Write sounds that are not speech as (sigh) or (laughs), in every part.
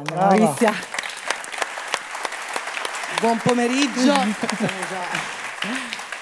Brava. Maurizia. Buon pomeriggio.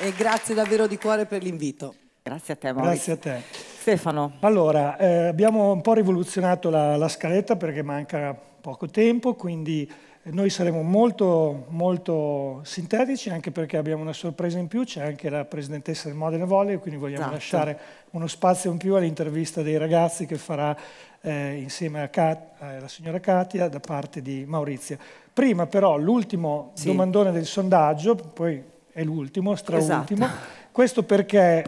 e grazie davvero di cuore per l'invito. Grazie a te Maurizio. Grazie a te. Stefano. Allora, eh, abbiamo un po' rivoluzionato la, la scaletta perché manca poco tempo, quindi eh, noi saremo molto, molto sintetici anche perché abbiamo una sorpresa in più, c'è anche la presidentessa del Modena Volley, quindi vogliamo esatto. lasciare uno spazio in più all'intervista dei ragazzi che farà eh, insieme alla eh, signora Katia da parte di Maurizio. Prima però l'ultimo sì. domandone del sondaggio, poi è l'ultimo, straultimo, esatto. questo perché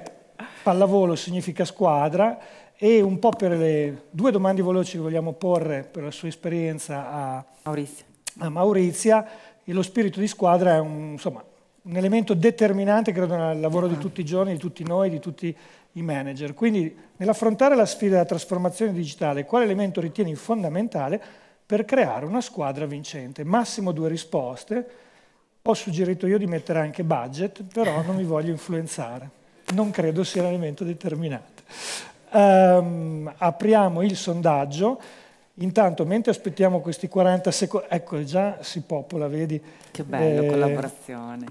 pallavolo significa squadra e un po' per le due domande veloci che vogliamo porre per la sua esperienza a Maurizio, A Maurizia lo spirito di squadra è un, insomma, un elemento determinante credo nel lavoro di ah. tutti i giorni, di tutti noi, di tutti i manager. Quindi nell'affrontare la sfida della trasformazione digitale, quale elemento ritieni fondamentale per creare una squadra vincente? Massimo due risposte, ho suggerito io di mettere anche budget, però non mi voglio influenzare, non credo sia un elemento determinante. Um, apriamo il sondaggio. Intanto, mentre aspettiamo questi 40 secondi, ecco già si popola, vedi? Che bello, eh, collaborazione.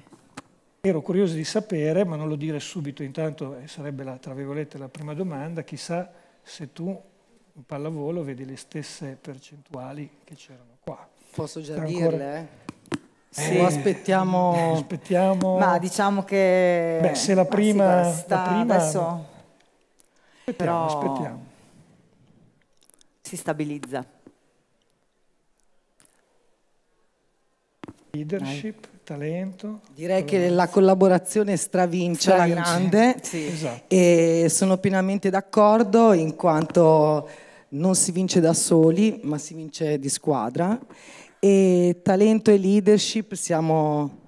Ero curioso di sapere, ma non lo dire subito, intanto eh, sarebbe la, tra virgolette la prima domanda, chissà se tu in pallavolo vedi le stesse percentuali che c'erano qua. Posso già ancora... dirle? Eh? eh sì, eh, aspettiamo... (laughs) aspettiamo... Ma diciamo che... Beh, se la prima... Sta la prima... Adesso... Aspettiamo, Però... aspettiamo. Si stabilizza. Leadership talento. Direi che la collaborazione stravince la grande (laughs) sì. esatto. e sono pienamente d'accordo in quanto non si vince da soli ma si vince di squadra e talento e leadership siamo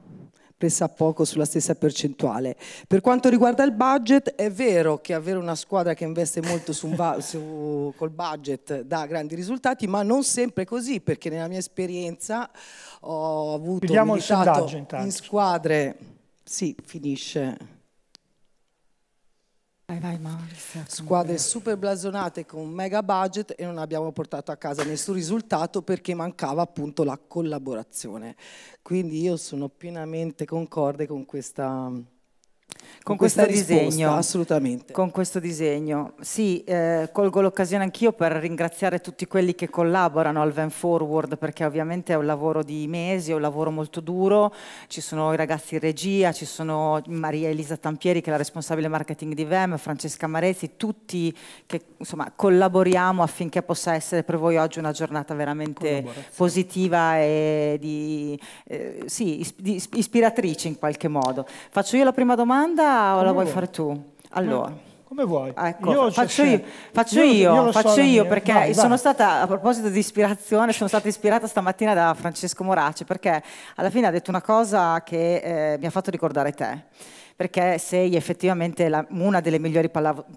spesa poco sulla stessa percentuale. Per quanto riguarda il budget, è vero che avere una squadra che investe molto su (laughs) su, col budget dà grandi risultati, ma non sempre così, perché nella mia esperienza ho avuto un militato in squadre... Sì, finisce. Vai, vai, Squadre super blasonate con mega budget e non abbiamo portato a casa nessun risultato perché mancava appunto la collaborazione. Quindi io sono pienamente concorde con questa con, questo disegno. Assolutamente. Con questo disegno. Sì, eh, colgo l'occasione anch'io per ringraziare tutti quelli che collaborano al Van Forward perché ovviamente è un lavoro di mesi, è un lavoro molto duro, ci sono i ragazzi in regia, ci sono Maria Elisa Tampieri che è la responsabile marketing di VEM, Francesca Marezzi, tutti che insomma collaboriamo affinché possa essere per voi oggi una giornata veramente positiva e di, eh, sì, ispiratrice in qualche modo. Faccio io la prima domanda o Come la vuoi, fare tu? Allora. Eh, come vuoi? Ecco, io faccio, io, faccio io, io, faccio so io perché vai, sono stata, a proposito di ispirazione, sono stata ispirata stamattina da Francesco Morace perché alla fine ha detto una cosa che eh, mi ha fatto ricordare te perché sei effettivamente la, una delle migliori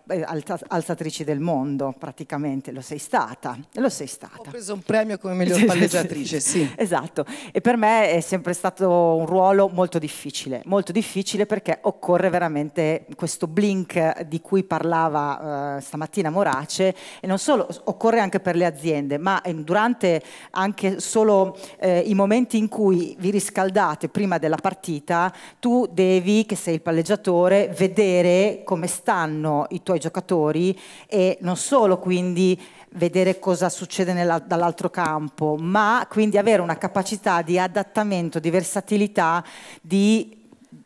eh, alza, alzatrici del mondo, praticamente, lo sei stata, lo sei stata. Ho preso un premio come (laughs) miglior palleggiatrice, sì. Esatto, e per me è sempre stato un ruolo molto difficile, molto difficile perché occorre veramente questo blink di cui parlava eh, stamattina Morace, e non solo, occorre anche per le aziende, ma eh, durante anche solo eh, i momenti in cui vi riscaldate prima della partita, tu devi, che sei il palleggiatore, vedere come stanno i tuoi giocatori e non solo quindi vedere cosa succede dall'altro campo, ma quindi avere una capacità di adattamento, di versatilità, di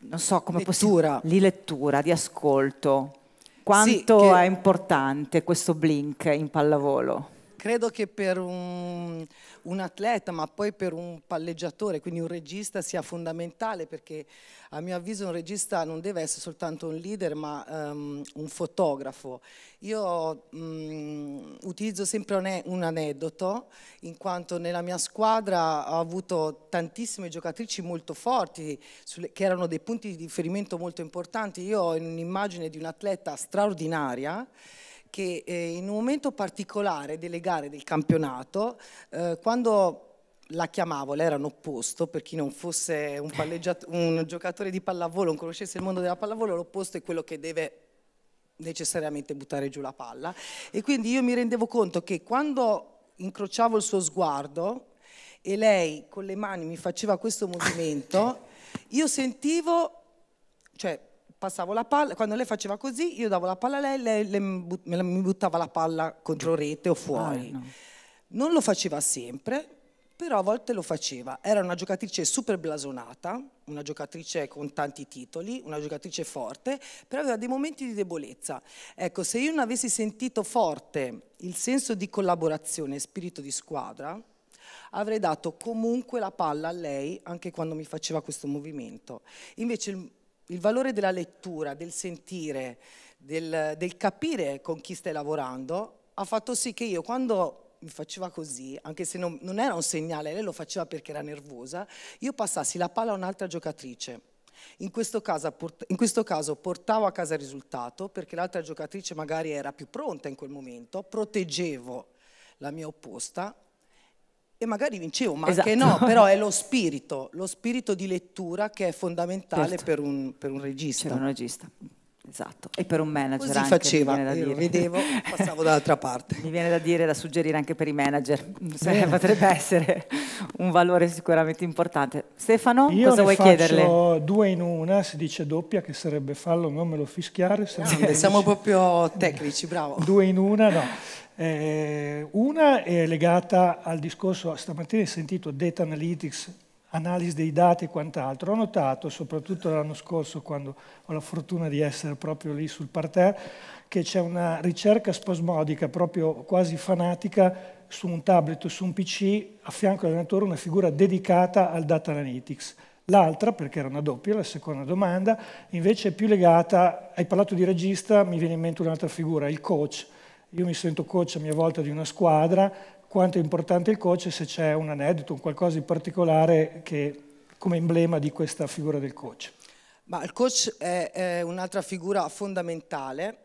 non so come lettura. Possiamo, di lettura, di ascolto. Quanto sì, che... è importante questo blink in pallavolo? credo che per un, un, atleta, ma poi per un palleggiatore, quindi un regista, sia fondamentale perché a mio avviso un regista non deve essere soltanto un leader, ma um, un fotografo. Io um, utilizzo sempre un aneddoto, in quanto nella mia squadra ho avuto tantissime giocatrici molto forti, sulle, che erano dei punti di riferimento molto importanti. Io ho un'immagine di un'atleta straordinaria che eh, in un momento particolare delle gare del campionato, eh, quando la chiamavo, lei era un opposto, per chi non fosse un, (laughs) un giocatore di pallavolo, non conoscesse il mondo della pallavolo, l'opposto è quello che deve necessariamente buttare giù la palla. E quindi io mi rendevo conto che quando incrociavo il suo sguardo e lei con le mani mi faceva questo movimento, (laughs) io sentivo, cioè passavo la palla, quando lei faceva così, io davo la palla a lei, lei, lei mi buttava la palla contro rete o fuori. Ah, no. Non lo faceva sempre, però a volte lo faceva. Era una giocatrice super blasonata, una giocatrice con tanti titoli, una giocatrice forte, però aveva dei momenti di debolezza. Ecco, se io non avessi sentito forte il senso di collaborazione, spirito di squadra, avrei dato comunque la palla a lei anche quando mi faceva questo movimento. Invece il il valore della lettura, del sentire, del, del capire con chi stai lavorando, ha fatto sì che io quando mi faceva così, anche se non, non, era un segnale, lei lo faceva perché era nervosa, io passassi la palla a un'altra giocatrice. In questo, caso, in questo caso portavo a casa il risultato perché l'altra giocatrice magari era più pronta in quel momento, proteggevo la mia opposta e magari vincevo, ma esatto. anche no, esatto. però è lo (laughs) spirito, lo spirito di lettura che è fondamentale certo. per, un, per, un, regista. Per un regista. Esatto, e per un manager Così anche, faceva, mi io vedevo, passavo dall'altra (laughs) parte. mi viene da dire, da suggerire anche per i manager, eh. Se (laughs) potrebbe essere un valore sicuramente importante. Stefano, io cosa vuoi chiederle? Io due in una, si dice doppia, che sarebbe fallo, non me lo fischiare. Grande, siamo proprio tecnici, bravo. Due in una, no. Eh, una è legata al discorso, stamattina hai sentito Data Analytics, analisi dei dati e quant'altro. Ho notato, soprattutto l'anno scorso, quando ho la fortuna di essere proprio lì sul parterre, che c'è una ricerca spasmodica, proprio quasi fanatica, su un tablet o su un PC, a fianco dell'allenatore, una figura dedicata al data analytics. L'altra, perché era una doppia, la seconda domanda, invece è più legata, hai parlato di regista, mi viene in mente un'altra figura, il coach. Io mi sento coach a mia volta di una squadra quanto è importante il coach se c'è un aneddoto, un qualcosa di particolare che, come emblema di questa figura del coach. Ma il coach è, è un'altra figura fondamentale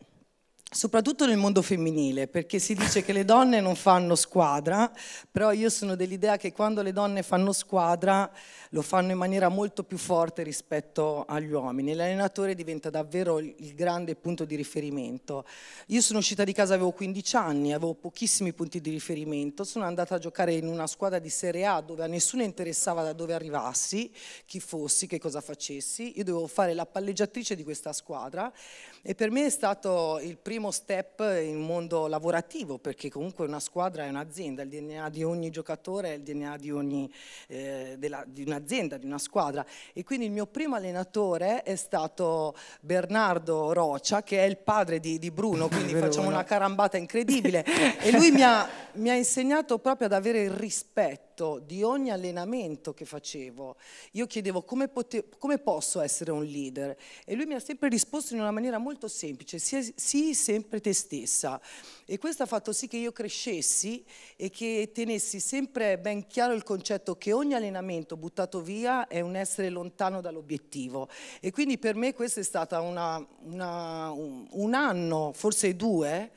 soprattutto nel mondo femminile, perché si dice che le donne non fanno squadra, però io sono dell'idea che quando le donne fanno squadra lo fanno in maniera molto più forte rispetto agli uomini. L'allenatore diventa davvero il grande punto di riferimento. Io sono uscita di casa, avevo 15 anni, avevo pochissimi punti di riferimento, sono andata a giocare in una squadra di Serie A dove a nessuno interessava da dove arrivassi, chi fossi, che cosa facessi, io dovevo fare la palleggiatrice di questa squadra e per me è stato il primo primo step in mondo lavorativo, perché comunque una squadra è un'azienda, il DNA di ogni giocatore è il DNA di, ogni, eh, della, di un'azienda, di una squadra. E quindi il mio primo allenatore è stato Bernardo Rocha, che è il padre di, di Bruno, (laughs) quindi Vero, facciamo una carambata incredibile. (laughs) e lui mi ha, mi ha insegnato proprio ad avere il rispetto effetto di ogni allenamento che facevo. Io chiedevo come, come posso essere un leader e lui mi ha sempre risposto in una maniera molto semplice, sii, sii sempre te stessa. E questo ha fatto sì che io crescessi e che tenessi sempre ben chiaro il concetto che ogni allenamento buttato via è un essere lontano dall'obiettivo. E quindi per me questo è stato un anno, forse due,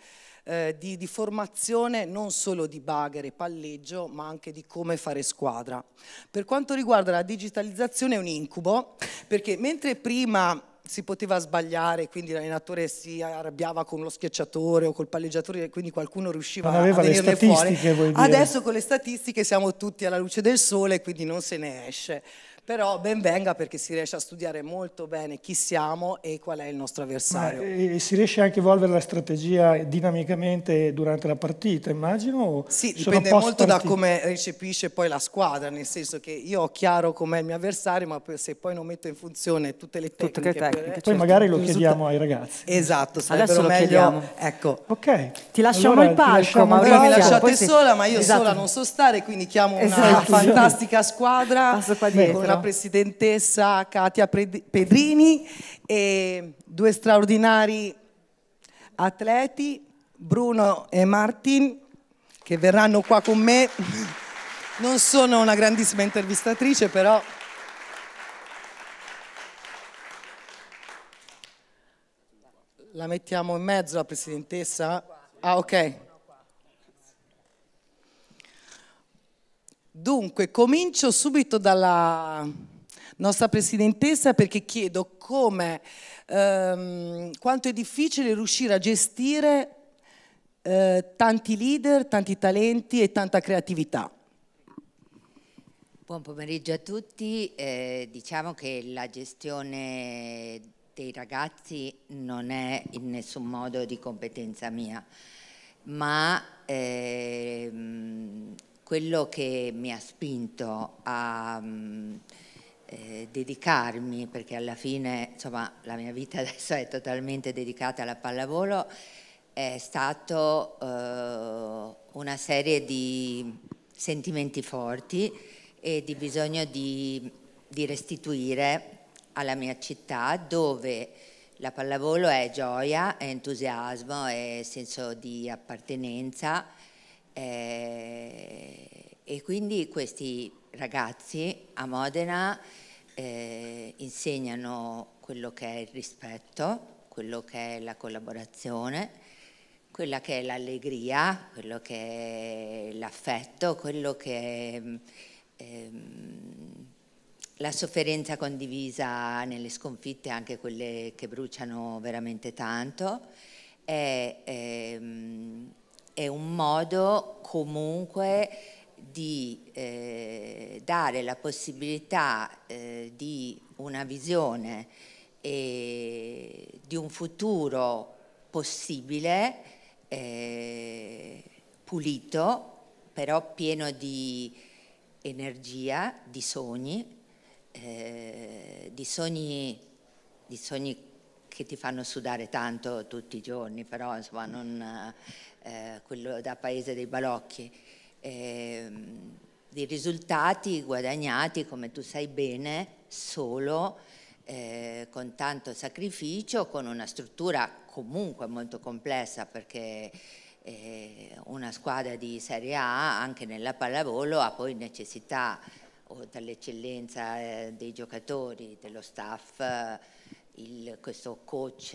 eh, di, di, formazione non solo di baghere e palleggio, ma anche di come fare squadra. Per quanto riguarda la digitalizzazione è un incubo, perché mentre prima si poteva sbagliare, quindi l'allenatore si arrabbiava con lo schiacciatore o col palleggiatore, quindi qualcuno riusciva a venirne fuori. Adesso con le statistiche siamo tutti alla luce del sole, quindi non se ne esce però ben venga perché si riesce a studiare molto bene chi siamo e qual è il nostro avversario. Ma, eh, e si riesce anche a evolvere la strategia dinamicamente durante la partita, immagino? Sì, dipende molto da come recepisce poi la squadra, nel senso che io ho chiaro com'è il mio avversario, ma se poi non metto in funzione tutte le tecniche... Tutte le tecniche per... Eh, poi certo. magari lo chiediamo ai ragazzi. Esatto, sarebbero Adesso meglio... Chiediamo. Ecco. Ok. Ti lasciamo allora, il palco, ma Però mi lasciate sola, ma io esatto. sola non so stare, quindi chiamo esatto. una fantastica squadra Passo qua dietro presidentessa Katia Pedrini e due straordinari atleti, Bruno e Martin, che verranno qua con me. Non sono una grandissima intervistatrice, però... La mettiamo in mezzo la presidentessa? Ah, ok. Dunque, comincio subito dalla nostra Presidentessa perché chiedo come, ehm, quanto è difficile riuscire a gestire eh, tanti leader, tanti talenti e tanta creatività. Buon pomeriggio a tutti, eh, diciamo che la gestione dei ragazzi non è in nessun modo di competenza mia, ma ehm, quello che mi ha spinto a mm, eh, dedicarmi, perché alla fine insomma, la mia vita (laughs) adesso è totalmente dedicata alla pallavolo, è stata eh, una serie di sentimenti forti e di bisogno di, di restituire alla mia città dove la pallavolo è gioia, è entusiasmo, è senso di appartenenza eh, e quindi questi ragazzi a Modena eh, insegnano quello che è il rispetto, quello che è la collaborazione, quella che è l'allegria, quello che è l'affetto, quello che è ehm, la sofferenza condivisa nelle sconfitte, anche quelle che bruciano veramente tanto, è ehm, è un modo comunque di eh, dare la possibilità eh, di una visione e eh, di un futuro possibile, eh, pulito, però pieno di energia, di sogni, eh, di sogni, di sogni che ti fanno sudare tanto tutti i giorni, però insomma non eh, quello da Paese dei Balocchi. Eh, I risultati guadagnati, come tu sai bene, solo eh, con tanto sacrificio, con una struttura comunque molto complessa perché eh, una squadra di Serie A anche nella pallavolo ha poi necessità dall'eccellenza eh, dei giocatori, dello staff, il, questo coach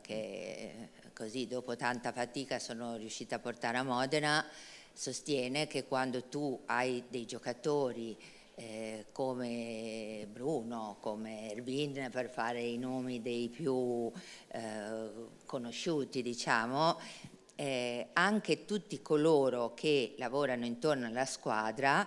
che così dopo tanta fatica sono riuscita a portare a Modena, sostiene che quando tu hai dei giocatori eh, come Bruno, come Erwin, per fare i nomi dei più eh, conosciuti, diciamo, eh, anche tutti coloro che lavorano intorno alla squadra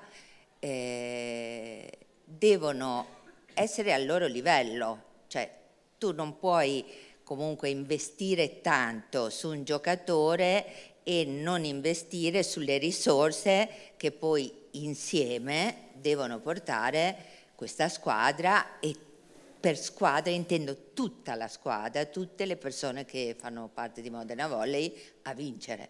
eh, devono essere al loro livello, cioè tu non puoi comunque investire tanto su un giocatore e non investire sulle risorse che poi insieme devono portare questa squadra e per squadra intendo tutta la squadra, tutte le persone che fanno parte di Modena Volley a vincere.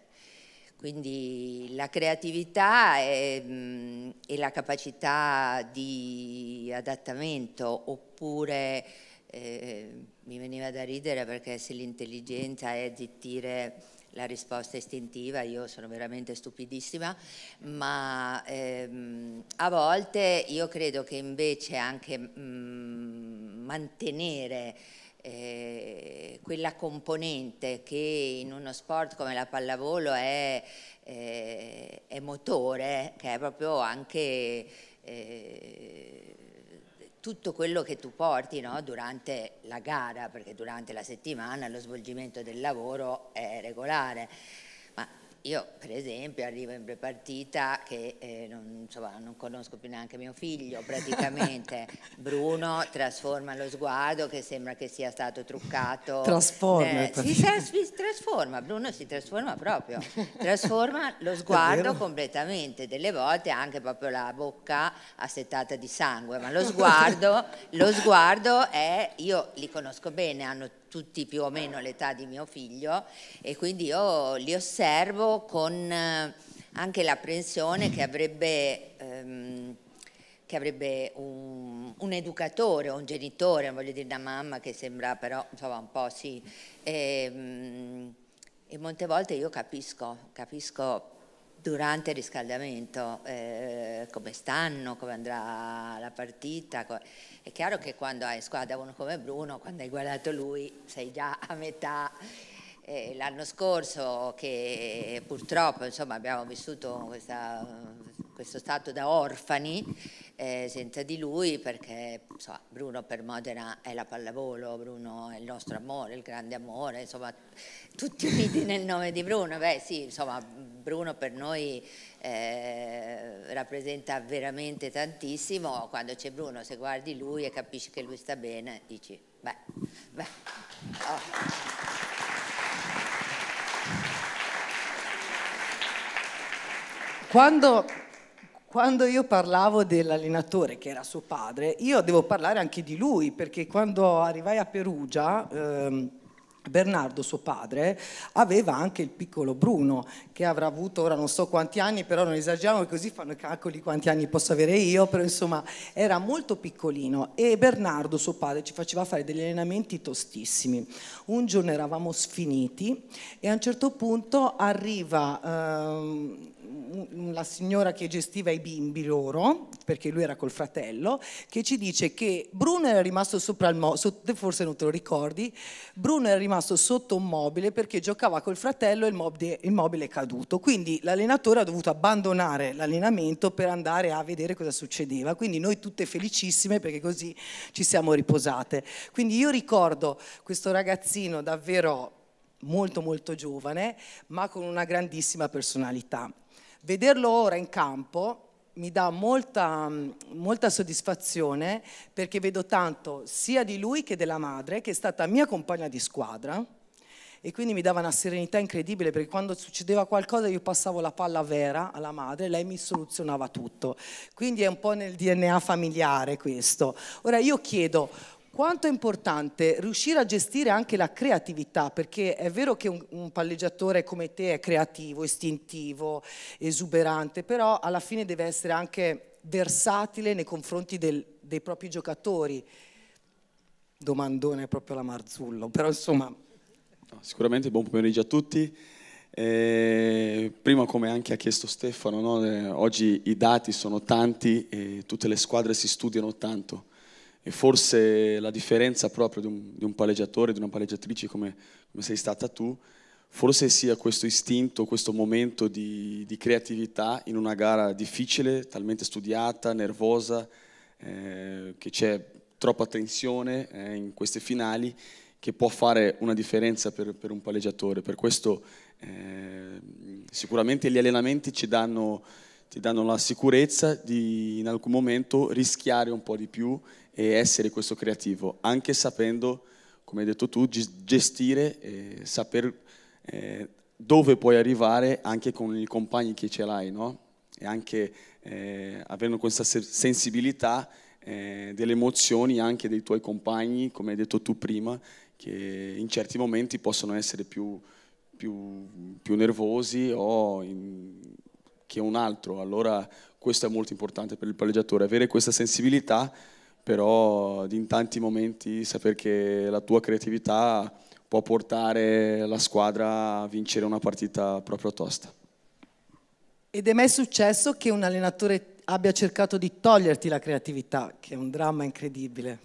Quindi la creatività e, mm, e la capacità di adattamento oppure eh, mi veniva da ridere perché se l'intelligenza è zittire la risposta istintiva, io sono veramente stupidissima, ma ehm, a volte io credo che invece anche mh, mm, mantenere eh, quella componente che in uno sport come la pallavolo è, eh, è motore, che è proprio anche... Eh, tutto quello che tu porti no, durante la gara, perché durante la settimana lo svolgimento del lavoro è regolare. Io per esempio arrivo in prepartita che eh, non, insomma, non, conosco più neanche mio figlio praticamente, (laughs) Bruno trasforma lo sguardo che sembra che sia stato truccato. Trasforma. Eh, si, si, trasforma, Bruno si trasforma proprio, trasforma lo sguardo completamente, delle volte anche proprio la bocca assettata di sangue, ma lo (laughs) sguardo, lo sguardo è, io li conosco bene, hanno tutti tutti più o meno l'età di mio figlio e quindi io li osservo con eh, anche l'apprensione che avrebbe, ehm, che avrebbe un, un, educatore, un genitore, voglio dire una mamma che sembra però insomma un po' sì. E, ehm, e molte volte io capisco, capisco durante il riscaldamento, eh, come stanno, come andrà la partita. È chiaro che quando hai squadra uno come Bruno, quando hai guardato lui, sei già a metà. Eh, l'anno scorso che purtroppo insomma, abbiamo vissuto questa, questo stato da orfani eh, senza di lui perché insomma, Bruno per Modena è la pallavolo, Bruno è il nostro amore, il grande amore, insomma tutti uniti nel nome di Bruno, beh sì insomma Bruno per noi eh, rappresenta veramente tantissimo, quando c'è Bruno se guardi lui e capisci che lui sta bene dici beh, beh. Oh. Quando, quando, io parlavo dell'allenatore che era suo padre, io devo parlare anche di lui perché quando arrivai a Perugia... Ehm, Bernardo, suo padre, aveva anche il piccolo Bruno, che avrà avuto ora non so quanti anni, però non esageriamo così fanno i calcoli quanti anni posso avere io, però insomma era molto piccolino e Bernardo, suo padre, ci faceva fare degli allenamenti tostissimi. Un giorno eravamo sfiniti e a un certo punto arriva... Ehm, la signora che gestiva i bimbi loro, perché lui era col fratello, che ci dice che Bruno era rimasto sopra il mobile, forse non te lo ricordi, Bruno era rimasto sotto un mobile perché giocava col fratello e il mobile, il mobile è caduto. Quindi l'allenatore ha dovuto abbandonare l'allenamento per andare a vedere cosa succedeva. Quindi noi tutte felicissime perché così ci siamo riposate. Quindi io ricordo questo ragazzino davvero molto molto giovane, ma con una grandissima personalità. Vederlo ora in campo mi dà molta, molta, soddisfazione perché vedo tanto sia di lui che della madre, che è stata mia compagna di squadra, e quindi mi dava una serenità incredibile perché quando succedeva qualcosa io passavo la palla vera alla madre, e lei mi soluzionava tutto. Quindi è un po' nel DNA familiare questo. Ora io chiedo, quanto è importante riuscire a gestire anche la creatività, perché è vero che un, un palleggiatore come te è creativo, istintivo, esuberante, però alla fine deve essere anche versatile nei confronti del, dei propri giocatori. Domandone proprio la Marzullo, però insomma... Sicuramente buon pomeriggio a tutti. Eh, prima come anche ha chiesto Stefano, no? eh, oggi i dati sono tanti e tutte le squadre si studiano tanto. E forse la differenza proprio di un, di un palleggiatore, di una palleggiatrice come, come, sei stata tu, forse sia questo istinto, questo momento di, di creatività in una gara difficile, talmente studiata, nervosa, eh, che c'è troppa tensione eh, in queste finali, che può fare una differenza per, per un palleggiatore. Per questo eh, sicuramente gli allenamenti ci danno ti danno la sicurezza di in alcun momento rischiare un po' di più e essere questo creativo, anche sapendo, come hai detto tu, gestire e sapere eh, dove puoi arrivare anche con i compagni che ce l'hai, no? E anche eh, avendo questa sensibilità eh, delle emozioni anche dei tuoi compagni, come hai detto tu prima, che in certi momenti possono essere più, più, più nervosi o in, che un altro, allora questo è molto importante per il palleggiatore, avere questa sensibilità però in tanti momenti sapere che la tua creatività può portare la squadra a vincere una partita proprio tosta. Ed è mai successo che un allenatore abbia cercato di toglierti la creatività, che è un dramma incredibile.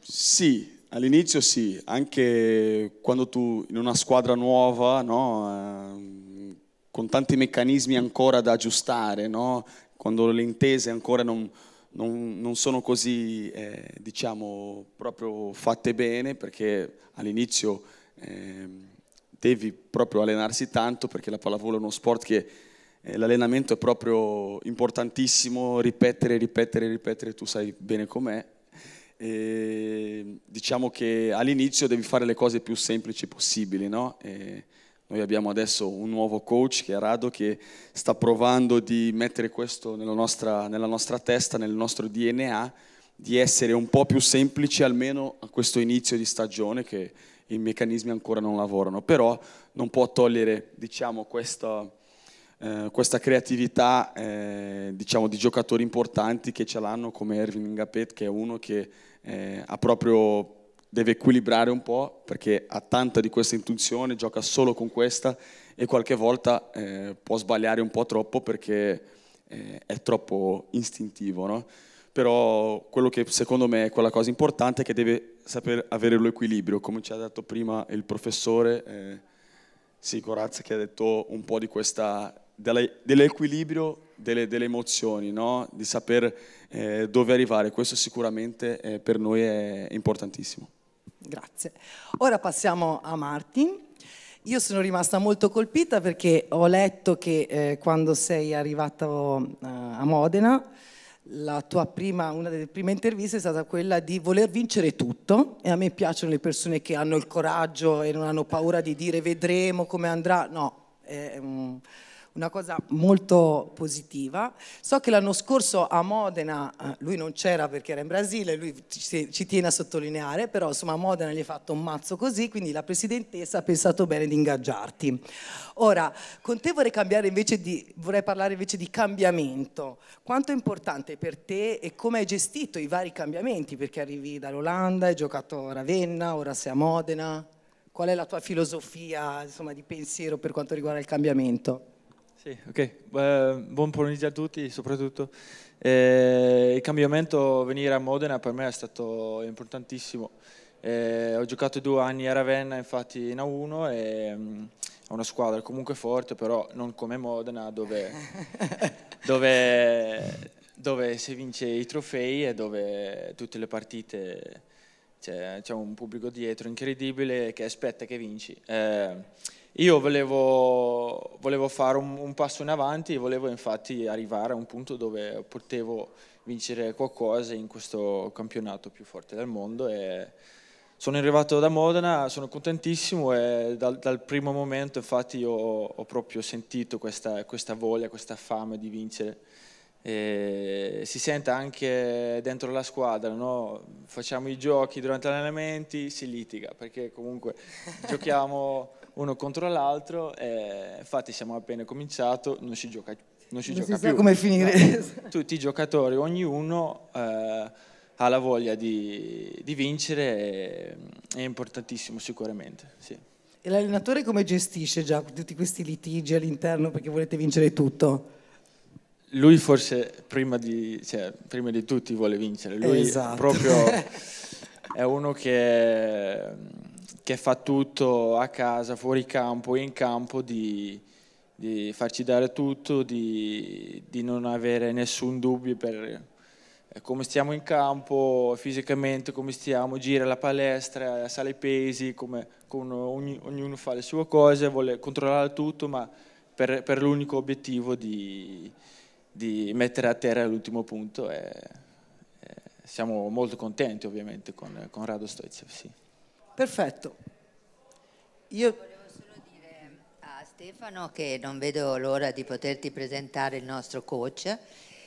Sì, all'inizio sì, anche quando tu in una squadra nuova, no, ehm, con tanti meccanismi ancora da aggiustare, no? quando le intese ancora non, non, non sono così, eh, diciamo, proprio fatte bene, perché all'inizio eh, devi proprio allenarsi tanto, perché la pallavolo è uno sport che eh, l'allenamento è proprio importantissimo, ripetere, ripetere, ripetere, tu sai bene com'è. E, diciamo che all'inizio devi fare le cose più semplici possibili, no? E, noi abbiamo adesso un nuovo coach che è Rado che sta provando di mettere questo nella nostra, nella nostra testa, nel nostro DNA, di essere un po' più semplici almeno a questo inizio di stagione che i meccanismi ancora non lavorano, però non può togliere diciamo, questa, eh, questa creatività eh, diciamo, di giocatori importanti che ce l'hanno come Erwin Ngapet che è uno che eh, ha proprio deve equilibrare un po' perché ha tanta di questa intuizione, gioca solo con questa e qualche volta eh, può sbagliare un po' troppo perché eh, è troppo istintivo. No? Però quello che secondo me è quella cosa importante è che deve saper avere l'equilibrio, come ci ha detto prima il professore eh, sì, che ha detto un po' di questa, dell'equilibrio delle, delle, emozioni, no? di saper eh, dove arrivare, questo sicuramente eh, per noi è importantissimo. Grazie. Ora passiamo a Martin. Io sono rimasta molto colpita perché ho letto che eh, quando sei arrivato oh, eh, a Modena, prima, una delle prime interviste è stata quella di voler vincere tutto e a me piacciono le persone che hanno il coraggio e non hanno paura di dire vedremo come andrà. No, è, una cosa molto positiva. So che l'anno scorso a Modena, eh, lui non c'era perché era in Brasile, lui ci, tiene a sottolineare, però insomma a Modena gli ha fatto un mazzo così, quindi la Presidentessa ha pensato bene di ingaggiarti. Ora, con te vorrei, di, vorrei parlare invece di cambiamento. Quanto è importante per te e come hai gestito i vari cambiamenti? Perché arrivi dall'Olanda, hai giocato a Ravenna, ora sei a Modena. Qual è la tua filosofia insomma, di pensiero per quanto riguarda il cambiamento? Sì, ok. Uh, buon pomeriggio a tutti, soprattutto. Eh, il cambiamento venire a Modena per me è stato importantissimo. Eh, ho giocato due anni a Ravenna, infatti in A1, e mm, è una squadra comunque forte, però non come Modena, dove, (laughs) dove, dove si vince i trofei e dove tutte le partite c'è, un pubblico dietro incredibile che aspetta che vinci. Eh, io volevo, volevo fare un, un, passo in avanti e volevo infatti arrivare a un punto dove potevo vincere qualcosa in questo campionato più forte del mondo. E sono arrivato da Modena, sono contentissimo e dal, dal primo momento infatti ho, ho proprio sentito questa, questa voglia, questa fame di vincere. E si sente anche dentro la squadra, no? facciamo i giochi durante gli allenamenti, si litiga perché comunque (laughs) giochiamo uno contro l'altro, infatti siamo appena cominciato, non si gioca, non si non gioca si più. come finire. Tutti i giocatori, ognuno eh, ha la voglia di, di vincere, è importantissimo sicuramente. Sì. E l'allenatore come gestisce già tutti questi litigi all'interno perché volete vincere tutto? Lui forse prima di, cioè, prima di tutti vuole vincere, lui esatto. proprio (laughs) è uno che che fa tutto a casa, fuori campo e in campo, di, di farci dare tutto, di, di, non avere nessun dubbio per eh, come stiamo in campo, fisicamente come stiamo, gira la palestra, sale i pesi, come, ogni, ognuno fa le sue cose, vuole controllare tutto, ma per, per l'unico obiettivo di, di, mettere a terra l'ultimo punto. E, e siamo molto contenti ovviamente con, con Rado Stoicev. Sì perfetto. Io volevo solo dire a Stefano che non vedo l'ora di poterti presentare il nostro coach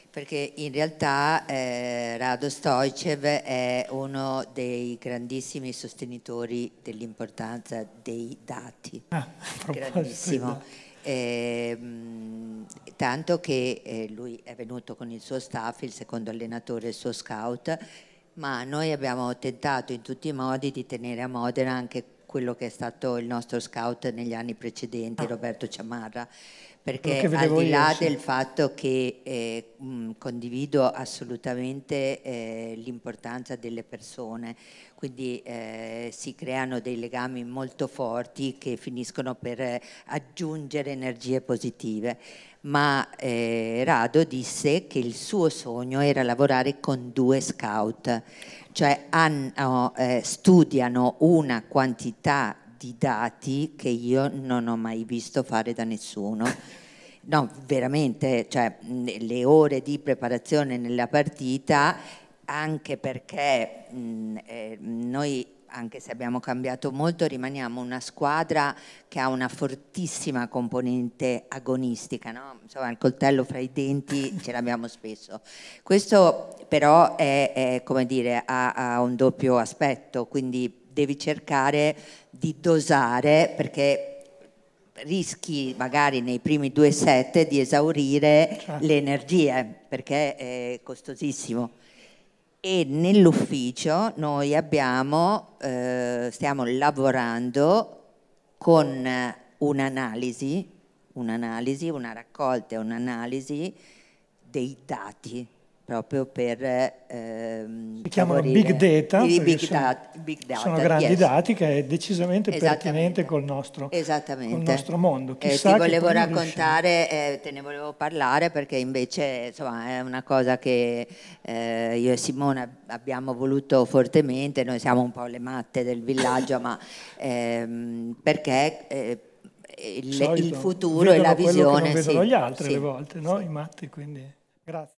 perché in realtà eh, Rado Stoicev è uno dei grandissimi sostenitori dell'importanza dei dati. Ah, (laughs) Grandissimo. Eh, tanto che eh, lui è venuto con il suo staff, il secondo allenatore, il suo scout ma noi abbiamo tentato in tutti i modi di tenere a Modena anche quello che è stato il nostro scout negli anni precedenti, ah. Roberto Ciamarra, perché al di là io, sì. del fatto che eh, mh, condivido assolutamente eh, l'importanza delle persone, quindi eh, si creano dei legami molto forti che finiscono per eh, aggiungere energie positive, ma eh, Rado disse che il suo sogno era lavorare con due scout, cioè hanno, oh, eh, studiano una quantità dati, dati che io non ho mai visto fare da nessuno. No, veramente, cioè, le ore di preparazione nella partita, anche perché mh, eh, noi anche se abbiamo cambiato molto, rimaniamo una squadra che ha una fortissima componente agonistica, no? Insomma, il coltello fra i denti ce l'abbiamo spesso. Questo però è, è come dire, ha, ha un doppio aspetto, quindi devi cercare di dosare perché rischi magari nei primi due set di esaurire certo. le energie perché è costosissimo. E nell'ufficio noi abbiamo, eh, stiamo lavorando con un'analisi, un'analisi, una raccolta e un'analisi dei dati proprio per ehm, si chiamano big data, i big, sono, big data, sono grandi yes. dati che è decisamente pertinente col nostro, col nostro mondo. Eh, Chissà ti volevo raccontare, eh, te ne volevo parlare perché invece insomma, è una cosa che eh, io e Simone abbiamo voluto fortemente, noi siamo un po' le matte del villaggio, ma ehm, perché... Eh, il, il, futuro e la visione. Che non vedono sì, gli altri sì, le volte, no? Sì. i matti, quindi grazie.